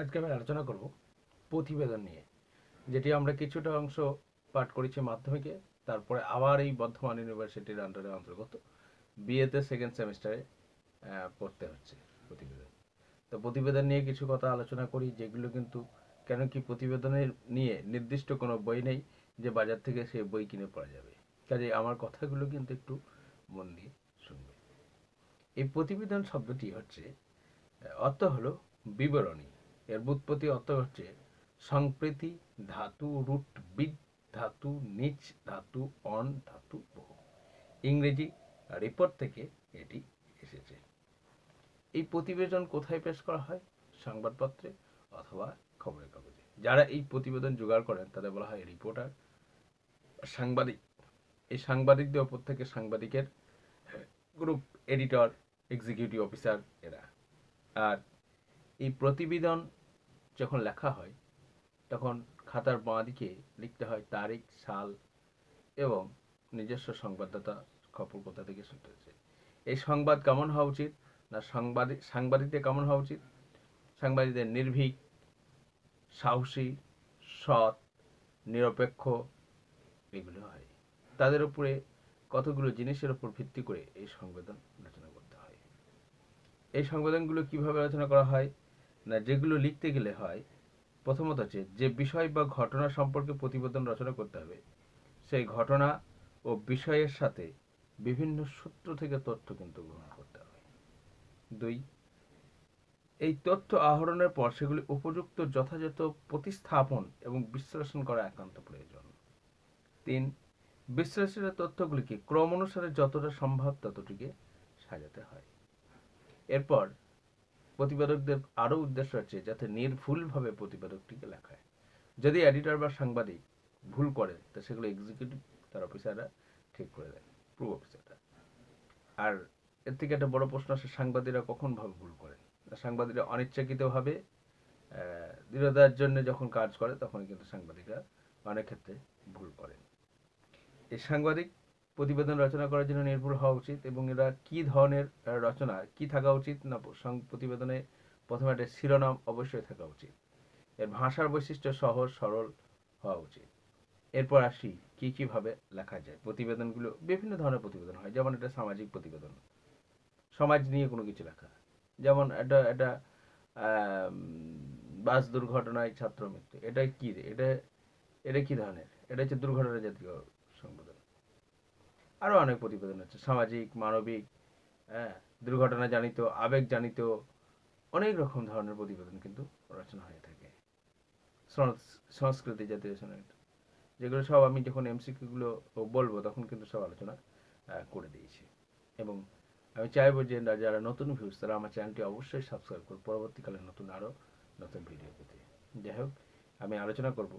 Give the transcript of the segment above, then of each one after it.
আজকে আমি আলোচনা করব প্রতিবেদন নিয়ে যেটি আমরা কিছুটা অংশ পাঠ করেছি মাধ্যমিকে তারপরে আবার এই বর্ধমান ইউনিভার্সিটির আন্ডারে অন্তর্গত বিএতে সেকেন্ড সেমিস্টারে পড়তে হচ্ছে প্রতিবেদন তো প্রতিবেদন নিয়ে কিছু কথা আলোচনা করি যেগুলো কিন্তু কেন কি প্রতিবেদনের নিয়ে নির্দিষ্ট কোনো বই নেই যে বাজার থেকে সে বই কিনে পড়া যাবে কাজে আমার কথাগুলো কিন্তু একটু মন দিয়ে শুনবে এই প্রতিবেদন শব্দটি হচ্ছে অর্থ হলো বিবরণী এর বুৎপত্তি অর্থ হচ্ছে সম্প্রীতি ধাতু রুট বিদ ধাতু নিচ ধাতু অন ধাতু বহু ইংরেজি রিপোর্ট থেকে এটি এসেছে এই প্রতিবেদন কোথায় পেশ করা হয় সংবাদপত্রে অথবা খবরের কাগজে যারা এই প্রতিবেদন জোগাড় করেন তাদের বলা হয় রিপোর্টার সাংবাদিক এই সাংবাদিকদের ওপর থেকে সাংবাদিকের গ্রুপ এডিটর এক্সিকিউটিভ অফিসার এরা আর এই প্রতিবেদন যখন লেখা হয় তখন খাতার বাঁ দিকে লিখতে হয় তারিখ সাল এবং নিজস্ব সংবাদদাতা খবর কোথা থেকে শুনতেছে এই সংবাদ কেমন হওয়া উচিত না সাংবাদিক সাংবাদিকদের কেমন হওয়া উচিত সাংবাদিকদের নির্ভীক সাহসী সৎ নিরপেক্ষ এগুলো হয় তাদের উপরে কতগুলো জিনিসের উপর ভিত্তি করে এই সংবেদন রচনা করতে হয় এই সংবেদনগুলো কিভাবে রচনা করা হয় না যেগুলো লিখতে গেলে হয় প্রথমত হচ্ছে যে বিষয় বা ঘটনা সম্পর্কে প্রতিবেদন রচনা করতে হবে সেই ঘটনা ও বিষয়ের সাথে বিভিন্ন সূত্র থেকে তথ্য কিন্তু গ্রহণ করতে হবে দুই এই তথ্য আহরণের পর সেগুলি উপযুক্ত যথাযথ প্রতিস্থাপন এবং বিশ্লেষণ করা একান্ত প্রয়োজন তিন বিশ্লেষণের তথ্যগুলিকে ক্রম অনুসারে যতটা সম্ভব ততটিকে সাজাতে হয় এরপর প্রতিবেদকদের আরও উদ্দেশ্য আছে যাতে নির্ভুলভাবে প্রতিবেদকটিকে লেখায় যদি এডিটর বা সাংবাদিক ভুল করে তো সেগুলো এক্সিকিউটিভ তার অফিসাররা ঠিক করে দেয় পূর্ব অফিসাররা আর এর থেকে একটা বড় প্রশ্ন আছে সাংবাদিকরা কখনভাবে ভুল করেন সাংবাদিকরা অনিচ্ছাকৃতভাবে দৃঢ়তার জন্য যখন কাজ করে তখন কিন্তু সাংবাদিকরা অনেক ক্ষেত্রে ভুল করেন এই সাংবাদিক প্রতিবেদন রচনা করার জন্য নির্ভুল হওয়া উচিত এবং এরা কি ধরনের রচনা কি থাকা উচিত না প্রতিবেদনে প্রথমে একটা শিরোনাম অবশ্যই থাকা উচিত এর ভাষার বৈশিষ্ট্য সহজ সরল হওয়া উচিত এরপর আসি কী কীভাবে লেখা যায় প্রতিবেদনগুলো বিভিন্ন ধরনের প্রতিবেদন হয় যেমন একটা সামাজিক প্রতিবেদন সমাজ নিয়ে কোনো কিছু লেখা যেমন একটা একটা বাস দুর্ঘটনায় ছাত্র মৃত্যু এটা কী এটা এটা কী ধরনের এটা হচ্ছে দুর্ঘটনা জাতীয় আরও অনেক প্রতিবেদন আছে সামাজিক মানবিক হ্যাঁ দুর্ঘটনা জানিত আবেগ জানিত অনেক রকম ধরনের প্রতিবেদন কিন্তু রচনা হয়ে থাকে সংস্কৃতি জাতীয় যেগুলো সব আমি যখন এমসিকিউগুলো বলবো তখন কিন্তু সব আলোচনা করে দিয়েছি এবং আমি চাইবো যে যারা নতুন ভিউজ তারা আমার চ্যানেলটি অবশ্যই সাবস্ক্রাইব করুন পরবর্তীকালে নতুন আরও নতুন ভিডিও পেতে যাই হোক আমি আলোচনা করব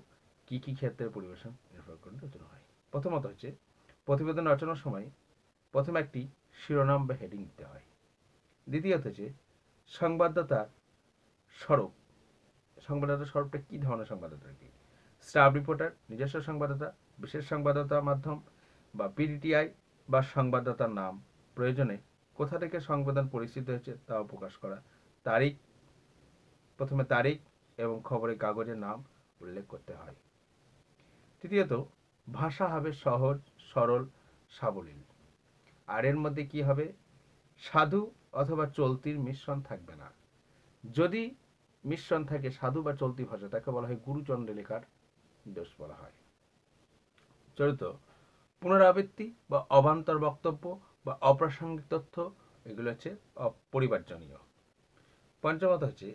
কী কী ক্ষেত্রে পরিবেশন নির্ভর করে নতুন হয় প্রথমত হচ্ছে প্রতিবেদন রচনার সময় প্রথমে একটি শিরোনাম বা হেডিং দিতে হয় দ্বিতীয়ত যে সংবাদদাতা স্বরূপ সংবাদদাতা স্বরূপটা কী ধরনের সংবাদদাতা কি স্টাফ রিপোর্টার নিজস্ব সংবাদদাতা বিশেষ সংবাদদাতা মাধ্যম বা পিডিটিআই বা সংবাদদাতার নাম প্রয়োজনে কোথা থেকে সংবেদন পরিচিত হয়েছে তাও প্রকাশ করা তারিখ প্রথমে তারিখ এবং খবরের কাগজের নাম উল্লেখ করতে হয় তৃতীয়ত ভাষা হবে সহজ সরল সাবলীল আর এর মধ্যে কি হবে সাধু অথবা চলতির মিশ্রণ থাকবে না যদি মিশ্রণ থাকে সাধু বা চলতি ভাষা তাকে বলা হয় লেখার দোষ বলা হয় চরিত পুনরাবৃত্তি বা অবান্তর বক্তব্য বা অপ্রাসঙ্গিক তথ্য এগুলো হচ্ছে অপরিবার্জনীয় পঞ্চমত হচ্ছে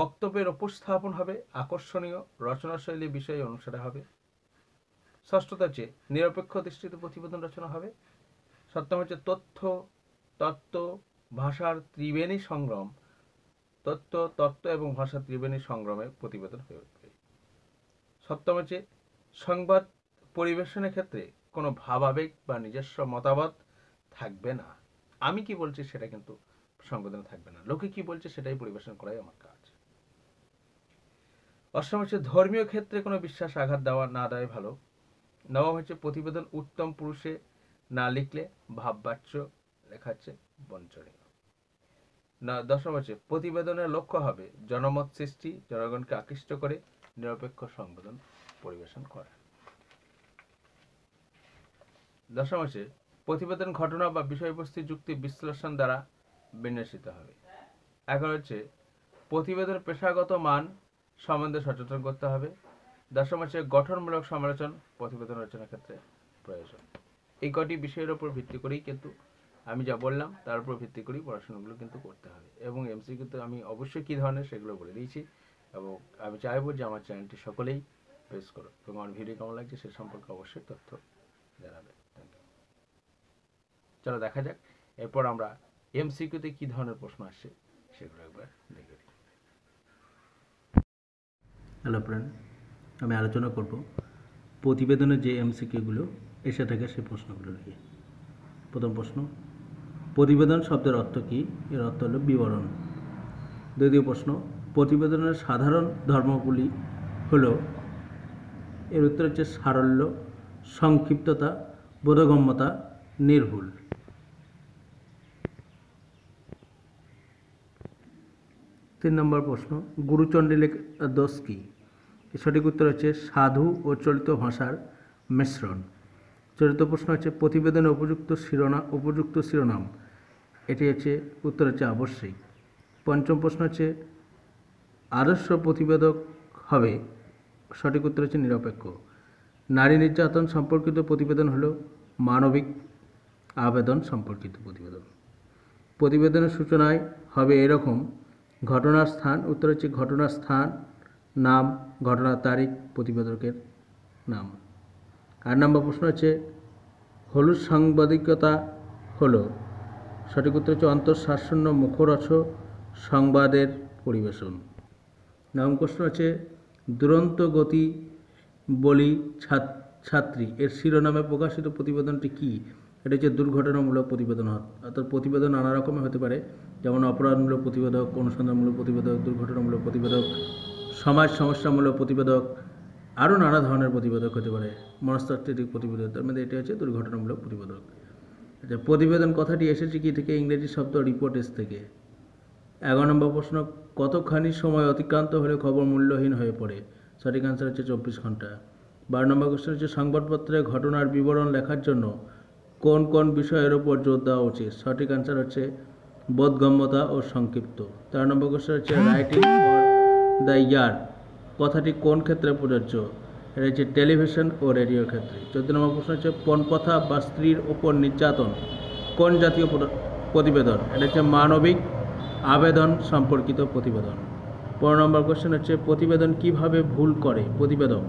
বক্তব্যের উপস্থাপন হবে আকর্ষণীয় রচনাশৈলী বিষয় অনুসারে হবে ষষ্ঠত হচ্ছে নিরপেক্ষ দৃষ্টিতে প্রতিবেদন রচনা হবে সপ্তম হচ্ছে তথ্য তত্ত্ব ভাষার ত্রিবেণী সংগ্রাম তত্ত্ব তত্ত্ব এবং ভাষা ত্রিবেণী সংগ্রমে প্রতিবেদন হয়ে উঠবে সপ্তম হচ্ছে সংবাদ পরিবেশনের ক্ষেত্রে কোনো ভাবাবেগ বা নিজস্ব মতামত থাকবে না আমি কি বলছি সেটা কিন্তু সংবেদনে থাকবে না লোকে কি বলছে সেটাই পরিবেশন করাই আমার কাজ অষ্টম হচ্ছে ধর্মীয় ক্ষেত্রে কোনো বিশ্বাস আঘাত দেওয়া না দেওয়াই ভালো নবম হচ্ছে প্রতিবেদন উত্তম পুরুষে না লিখলে ভাববাচ্য লেখা হচ্ছে বঞ্চনীয় দশম হচ্ছে প্রতিবেদনের লক্ষ্য হবে জনমত সৃষ্টি জনগণকে আকৃষ্ট করে নিরপেক্ষ সংবেদন পরিবেশন করা দশম হচ্ছে প্রতিবেদন ঘটনা বা বিষয়বস্তু যুক্তি বিশ্লেষণ দ্বারা বিন্যাসিত হবে এখন হচ্ছে প্রতিবেদন পেশাগত মান সম্বন্ধে সচেতন করতে হবে দাসমাসের গঠনমূলক সমালোচন প্রতিবেদন রচনার ক্ষেত্রে প্রয়োজন এই কটি বিষয়ের উপর ভিত্তি করেই কিন্তু আমি যা বললাম তার উপর ভিত্তি করেই পড়াশোনাগুলো কিন্তু করতে হবে এবং এমসি কিন্তু আমি অবশ্যই কী ধরনের সেগুলো বলে দিয়েছি এবং আমি চাইবো যে আমার চ্যানেলটি সকলেই প্রেস করো এবং আমার ভিডিও কেমন লাগছে সে সম্পর্কে অবশ্যই তথ্য জানাবে থ্যাংক ইউ চলো দেখা যাক এরপর আমরা এমসিকিউতে কী ধরনের প্রশ্ন আসছে সেগুলো একবার দেখে হ্যালো ফ্রেন্ড আমি আলোচনা করব প্রতিবেদনের যে এমসিকিউগুলো এসে থাকে সেই প্রশ্নগুলো নিয়ে প্রথম প্রশ্ন প্রতিবেদন শব্দের অর্থ কী এর অর্থ হলো বিবরণ দ্বিতীয় প্রশ্ন প্রতিবেদনের সাধারণ ধর্মগুলি হল এর উত্তর হচ্ছে সারল্য সংক্ষিপ্ততা বোধগম্যতা নির্ভুল তিন নম্বর প্রশ্ন গুরুচণ্ডী দোষ কী সঠিক উত্তর হচ্ছে সাধু ও চলিত ভাষার মিশ্রণ চলিত প্রশ্ন হচ্ছে প্রতিবেদনে উপযুক্ত শিরোনাম উপযুক্ত শিরোনাম এটি হচ্ছে উত্তর হচ্ছে আবশ্যিক পঞ্চম প্রশ্ন হচ্ছে আদর্শ প্রতিবেদক হবে সঠিক উত্তর হচ্ছে নিরপেক্ষ নারী নির্যাতন সম্পর্কিত প্রতিবেদন হলো মানবিক আবেদন সম্পর্কিত প্রতিবেদন প্রতিবেদনের সূচনায় হবে এরকম ঘটনার স্থান উত্তর হচ্ছে ঘটনার স্থান নাম ঘটনার তারিখ প্রতিবেদকের নাম আর নম্বর প্রশ্ন হচ্ছে হলুদ সাংবাদিকতা হল সঠিক উত্তর হচ্ছে অন্তঃশাসন্য মুখরস সংবাদের পরিবেশন নাম প্রশ্ন হচ্ছে দুরন্ত গতি বলি ছাত্রী এর শিরোনামে প্রকাশিত প্রতিবেদনটি কী এটা হচ্ছে দুর্ঘটনামূলক প্রতিবেদন অর্থাৎ প্রতিবেদন নানা রকমের হতে পারে যেমন অপরাধমূলক প্রতিবেদক অনুসন্ধানমূলক প্রতিবেদক দুর্ঘটনামূলক প্রতিবেদক সমাজ সমস্যামূলক প্রতিবেদক আরও নানা ধরনের প্রতিবেদক হতে পারে মনস্তাত্ত্বিক প্রতিবেদক তার মধ্যে মানে এটি হচ্ছে দুর্ঘটনামূলক প্রতিবেদক আচ্ছা প্রতিবেদন কথাটি এসেছে কি থেকে ইংরেজি শব্দ রিপোর্টেজ থেকে এগারো নম্বর প্রশ্ন কতখানি সময় অতিক্রান্ত হলে খবর মূল্যহীন হয়ে পড়ে সঠিক আনসার হচ্ছে চব্বিশ ঘন্টা বারো নম্বর প্রশ্ন হচ্ছে সংবাদপত্রে ঘটনার বিবরণ লেখার জন্য কোন কোন বিষয়ের ওপর জোর দেওয়া উচিত সঠিক আনসার হচ্ছে বোধগম্যতা ও সংক্ষিপ্ত তেরো নম্বর কোশ্চেন হচ্ছে রাইটিং দ্য ইয়ার কথাটি কোন ক্ষেত্রে প্রযোজ্য এটা হচ্ছে টেলিভিশন ও রেডিওর ক্ষেত্রে চোদ্দ নম্বর প্রশ্ন হচ্ছে পণপ্রথা বা স্ত্রীর ওপর নির্যাতন কোন জাতীয় প্রতিবেদন এটা হচ্ছে মানবিক আবেদন সম্পর্কিত প্রতিবেদন পনেরো নম্বর কোশ্চেন হচ্ছে প্রতিবেদন কিভাবে ভুল করে প্রতিবেদক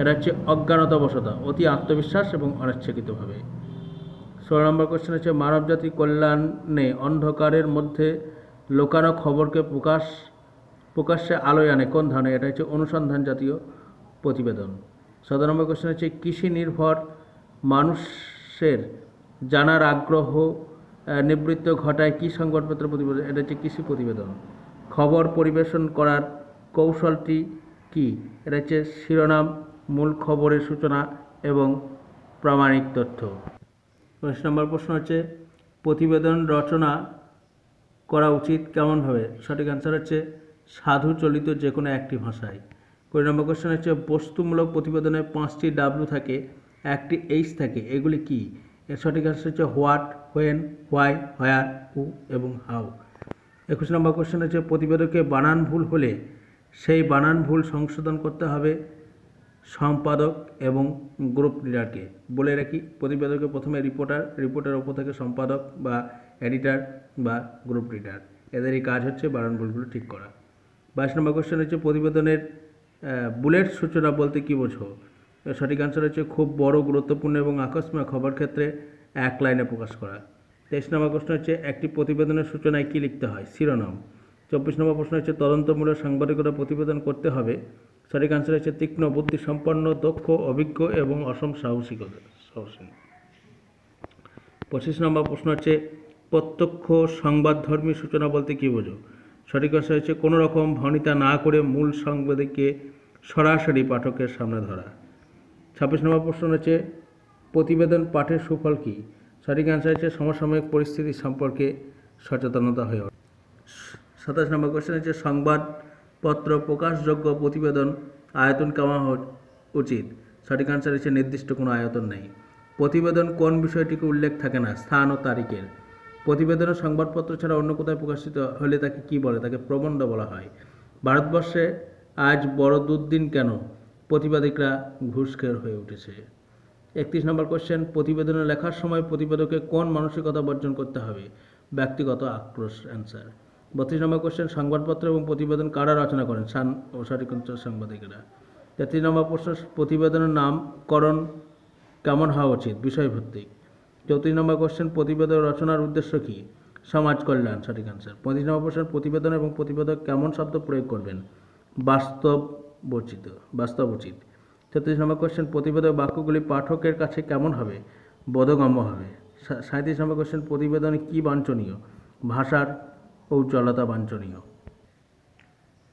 এটা হচ্ছে অজ্ঞানতাবশতা অতি আত্মবিশ্বাস এবং অনিচ্ছাকৃতভাবে ষোলো নম্বর কোশ্চেন হচ্ছে মানব জাতি কল্যাণে অন্ধকারের মধ্যে লোকানো খবরকে প্রকাশ প্রকাশ্যে আলোয় আনে কোন ধারণা এটা হচ্ছে অনুসন্ধান জাতীয় প্রতিবেদন সতেরো নম্বর কোশ্চেন হচ্ছে কৃষি নির্ভর মানুষের জানার আগ্রহ নিবৃত্ত ঘটায় কী সংবাদপত্র প্রতিবেদন এটা হচ্ছে কৃষি প্রতিবেদন খবর পরিবেশন করার কৌশলটি কি এটা হচ্ছে শিরোনাম মূল খবরের সূচনা এবং প্রামাণিক তথ্য পাঁচ নম্বর প্রশ্ন হচ্ছে প্রতিবেদন রচনা করা উচিত কেমনভাবে সঠিক অ্যান্সার হচ্ছে সাধু চলিত যে কোনো একটি ভাষায় কুড়ি নম্বর কোশ্চেন হচ্ছে বস্তুমূলক প্রতিবেদনে পাঁচটি ডাব্লু থাকে একটি এইচ থাকে এগুলি কি এর সঠিক আনসার হচ্ছে what when why where who এবং হাউ একুশ নম্বর কোশ্চেন হচ্ছে প্রতিবেদকে বানান ভুল হলে সেই বানান ভুল সংশোধন করতে হবে সম্পাদক এবং গ্রুপ লিডারকে বলে রাখি প্রতিবেদকে প্রথমে রিপোর্টার রিপোর্টার ওপর থেকে সম্পাদক বা এডিটার বা গ্রুপ লিডার এদেরই কাজ হচ্ছে বানান ভুলগুলো ঠিক করা বাইশ নম্বর কোশ্চেন হচ্ছে প্রতিবেদনের বুলেট সূচনা বলতে কী বোঝো সঠিক আনসার হচ্ছে খুব বড় গুরুত্বপূর্ণ এবং আকস্মিক খবর ক্ষেত্রে এক লাইনে প্রকাশ করা তেইশ নম্বর প্রশ্ন হচ্ছে একটি প্রতিবেদনের সূচনায় কী লিখতে হয় শিরোনাম চব্বিশ নম্বর প্রশ্ন হচ্ছে তদন্তমূলক সাংবাদিকরা প্রতিবেদন করতে হবে সঠিক আনসার হচ্ছে তীক্ষ্ণ বুদ্ধি সম্পন্ন দক্ষ অভিজ্ঞ এবং অসম সাহসিকতা সাহসী পঁচিশ নম্বর প্রশ্ন হচ্ছে প্রত্যক্ষ সংবাদধর্মী সূচনা বলতে কী বোঝো সঠিক কথা হচ্ছে কোনো রকম ভনিতা না করে মূল সংবাদকে সরাসরি পাঠকের সামনে ধরা ছাব্বিশ নম্বর প্রশ্ন হচ্ছে প্রতিবেদন পাঠের সুফল কী সঠিক অ্যান্সার হচ্ছে সমসাময়িক পরিস্থিতি সম্পর্কে সচেতনতা হয়ে ওঠে সাতাশ নম্বর কোশ্চেন হচ্ছে সংবাদপত্র প্রকাশযোগ্য প্রতিবেদন আয়তন কেমন উচিত সঠিক অ্যান্সার হচ্ছে নির্দিষ্ট কোনো আয়তন নেই প্রতিবেদন কোন বিষয়টিকে উল্লেখ থাকে না স্থান ও তারিখের প্রতিবেদন সংবাদপত্র ছাড়া অন্য কোথায় প্রকাশিত হলে তাকে কি বলে তাকে প্রবন্ধ বলা হয় ভারতবর্ষে আজ বড় দুর্দিন কেন প্রতিবাদিকরা ঘুষখের হয়ে উঠেছে একত্রিশ নম্বর কোশ্চেন প্রতিবেদনে লেখার সময় প্রতিবেদকে কোন মানসিকতা বর্জন করতে হবে ব্যক্তিগত আক্রোশ অ্যান্সার বত্রিশ নম্বর কোশ্চেন সংবাদপত্র এবং প্রতিবেদন কারা রচনা করেন সান ও সঠিকঞ্চল সাংবাদিকেরা তেত্রিশ নম্বর প্রশ্ন প্রতিবেদনের নামকরণ কেমন হওয়া উচিত বিষয়ভিত্তিক চৌত্রিশ নম্বর কোশ্চেন প্রতিবেদক রচনার উদ্দেশ্য কী সমাজ কল্যাণ সঠিক আনসার পঁচিশ নম্বর কোশ্চেন প্রতিবেদন এবং প্রতিবেদক কেমন শব্দ প্রয়োগ করবেন বাস্তব বর্চিত বাস্তব উচিত ছত্রিশ নম্বর কোশ্চেন প্রতিবেদক বাক্যগুলি পাঠকের কাছে কেমন হবে বোধগম্য হবে সাঁত্রিশ নম্বর কোশ্চেন প্রতিবেদনে কী বাঞ্ছনীয় ভাষার ঔজ্জ্বলতা বাঞ্ছনীয়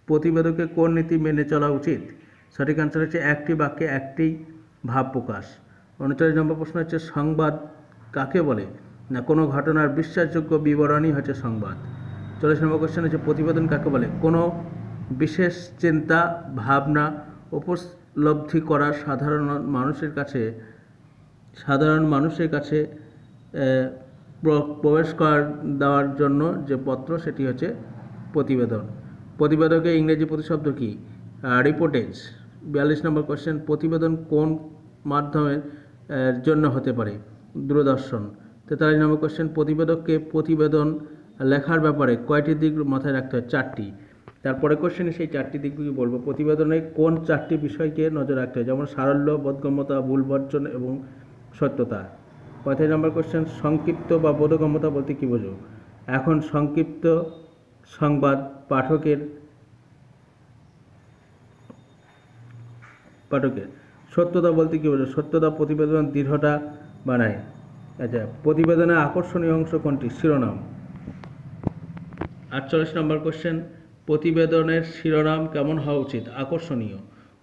প্রতিবেদকে কোন নীতি মেনে চলা উচিত সঠিক আনসার হচ্ছে একটি বাক্যে একটি ভাব প্রকাশ উনচল্লিশ নম্বর প্রশ্ন হচ্ছে সংবাদ কাকে বলে না কোনো ঘটনার বিশ্বাসযোগ্য বিবরণই হচ্ছে সংবাদ চল্লিশ নম্বর কোশ্চেন হচ্ছে প্রতিবেদন কাকে বলে কোনো বিশেষ চিন্তা ভাবনা উপলব্ধি করা সাধারণ মানুষের কাছে সাধারণ মানুষের কাছে প্রবেশ করার দেওয়ার জন্য যে পত্র সেটি হচ্ছে প্রতিবেদন প্রতিবেদকে ইংরেজি প্রতিশব্দ কী রিপোর্টেজ বিয়াল্লিশ নম্বর কোশ্চেন প্রতিবেদন কোন মাধ্যমের জন্য হতে পারে দূরদর্শন তেতাল্লিশ নম্বর কোশ্চেন প্রতিবেদককে প্রতিবেদন লেখার ব্যাপারে কয়টি দিক মাথায় রাখতে হয় চারটি তারপরে কোশ্চেনে সেই চারটি দিকগুলি বলবো প্রতিবেদনে কোন চারটি বিষয়কে নজর রাখতে হয় যেমন সারল্য বোধগম্যতা ভুল বর্জন এবং সত্যতা পঁয়ত্রিশ নম্বর কোশ্চেন সংক্ষিপ্ত বা বোধগম্যতা বলতে কী বোঝো এখন সংক্ষিপ্ত সংবাদ পাঠকের পাঠকের সত্যতা বলতে কী বোঝো সত্যতা প্রতিবেদন দৃঢ়তা বানায় আচ্ছা প্রতিবেদনে আকর্ষণীয় অংশ কোনটি শিরোনাম আটচল্লিশ নম্বর কোশ্চেন প্রতিবেদনের শিরোনাম কেমন হওয়া উচিত আকর্ষণীয়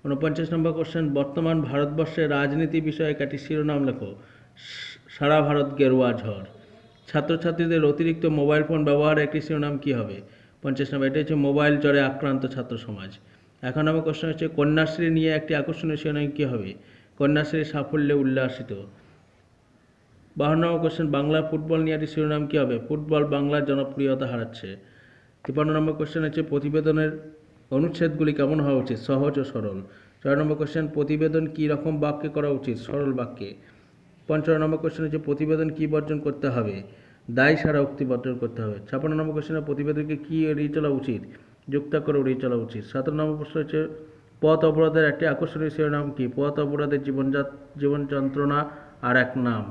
উনপঞ্চাশ নম্বর কোশ্চেন বর্তমান ভারতবর্ষের রাজনীতি বিষয়ে একটি শিরোনাম লেখো সারা ভারত গেরুয়া ঝড় ছাত্রছাত্রীদের অতিরিক্ত মোবাইল ফোন ব্যবহারের একটি শিরোনাম কী হবে পঞ্চাশ নম্বর এটা হচ্ছে মোবাইল জ্বরে আক্রান্ত ছাত্র সমাজ এখন আমার কোশ্চেন হচ্ছে কন্যাশ্রী নিয়ে একটি আকর্ষণীয় শিরোনাম কী হবে কন্যাশ্রী সাফল্যে উল্লাসিত নম্বর কোশ্চেন বাংলা ফুটবল নিয়ে একটি শিরোনাম কী হবে ফুটবল বাংলার জনপ্রিয়তা হারাচ্ছে তিপ্পান্ন নম্বর কোয়েশ্চেন হচ্ছে প্রতিবেদনের অনুচ্ছেদগুলি কেমন হওয়া উচিত সহজ ও সরল ছয় নম্বর কোশ্চেন প্রতিবেদন কী রকম বাক্যে করা উচিত সরল বাক্যে পঞ্চান্ন নম্বর কোয়েশ্চেন হচ্ছে প্রতিবেদন কী বর্জন করতে হবে দায়ী সারা উক্তি বর্জন করতে হবে ছাপ্পান্ন নম্বর কোয়েশ্চেনের প্রতিবেদনকে কী এড়িয়ে চলা উচিত করে এড়িয়ে চলা উচিত সাতান্ন নম্বর প্রশ্ন হচ্ছে পথ অপরাধের একটি আকর্ষণীয় শিরোনাম কী পথ অপরাধের জীবনযাত জীবন যন্ত্রণা আর এক নাম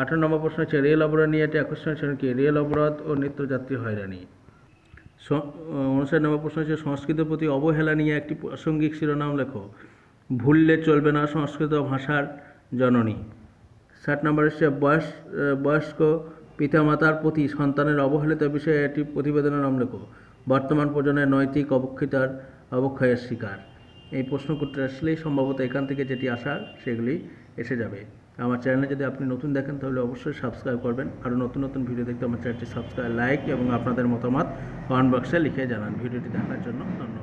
আঠারো নম্বর প্রশ্ন হচ্ছে রেল অবরোধ নিয়ে একটি আকর্ষণীয় শ্রেণী কি রেল অবরোধ ও নিত্যযাত্রী হয়রানি উনষাট নম্বর প্রশ্ন হচ্ছে সংস্কৃতের প্রতি অবহেলা নিয়ে একটি প্রাসঙ্গিক শিরোনাম লেখো ভুললে চলবে না সংস্কৃত ভাষার জননী ষাট নম্বর হচ্ছে বয়স বয়স্ক পিতামাতার প্রতি সন্তানের অবহেলিত বিষয়ে একটি প্রতিবেদনের নাম লেখো বর্তমান প্রজন্মের নৈতিক অবক্ষিতার অবক্ষয়ের শিকার এই প্রশ্ন করতে আসলেই সম্ভবত এখান থেকে যেটি আসার সেগুলি এসে যাবে আমার চ্যানেলে যদি আপনি নতুন দেখেন তাহলে অবশ্যই সাবস্ক্রাইব করবেন আরও নতুন নতুন ভিডিও দেখতে আমার চ্যানেলটি সাবস্ক্রাইব লাইক এবং আপনাদের মতামত কমেন্ট বক্সে লিখে জানান ভিডিওটি দেখার জন্য ধন্যবাদ